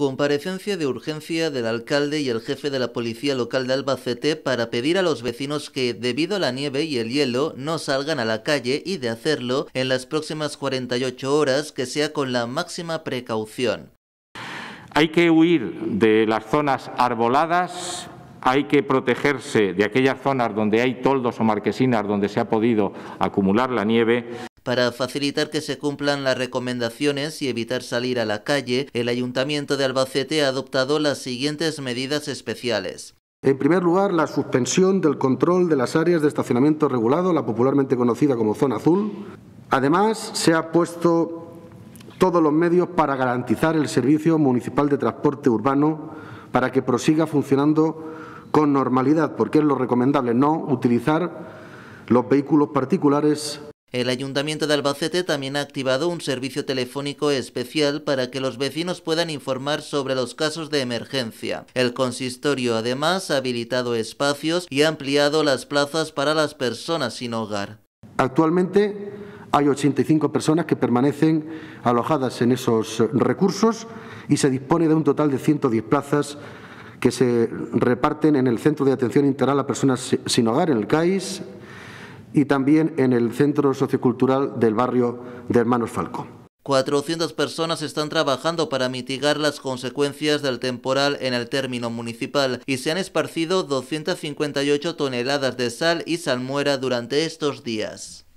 Comparecencia de urgencia del alcalde y el jefe de la policía local de Albacete para pedir a los vecinos que, debido a la nieve y el hielo, no salgan a la calle y, de hacerlo, en las próximas 48 horas, que sea con la máxima precaución. Hay que huir de las zonas arboladas, hay que protegerse de aquellas zonas donde hay toldos o marquesinas donde se ha podido acumular la nieve para facilitar que se cumplan las recomendaciones y evitar salir a la calle, el Ayuntamiento de Albacete ha adoptado las siguientes medidas especiales. En primer lugar, la suspensión del control de las áreas de estacionamiento regulado, la popularmente conocida como zona azul. Además, se ha puesto todos los medios para garantizar el servicio municipal de transporte urbano para que prosiga funcionando con normalidad, porque es lo recomendable, no utilizar los vehículos particulares el Ayuntamiento de Albacete también ha activado un servicio telefónico especial para que los vecinos puedan informar sobre los casos de emergencia. El consistorio además ha habilitado espacios y ha ampliado las plazas para las personas sin hogar. Actualmente hay 85 personas que permanecen alojadas en esos recursos y se dispone de un total de 110 plazas que se reparten en el Centro de Atención Integral a Personas Sin Hogar, en el CAIS, y también en el Centro Sociocultural del barrio de Hermanos Falcón. 400 personas están trabajando para mitigar las consecuencias del temporal en el término municipal y se han esparcido 258 toneladas de sal y salmuera durante estos días.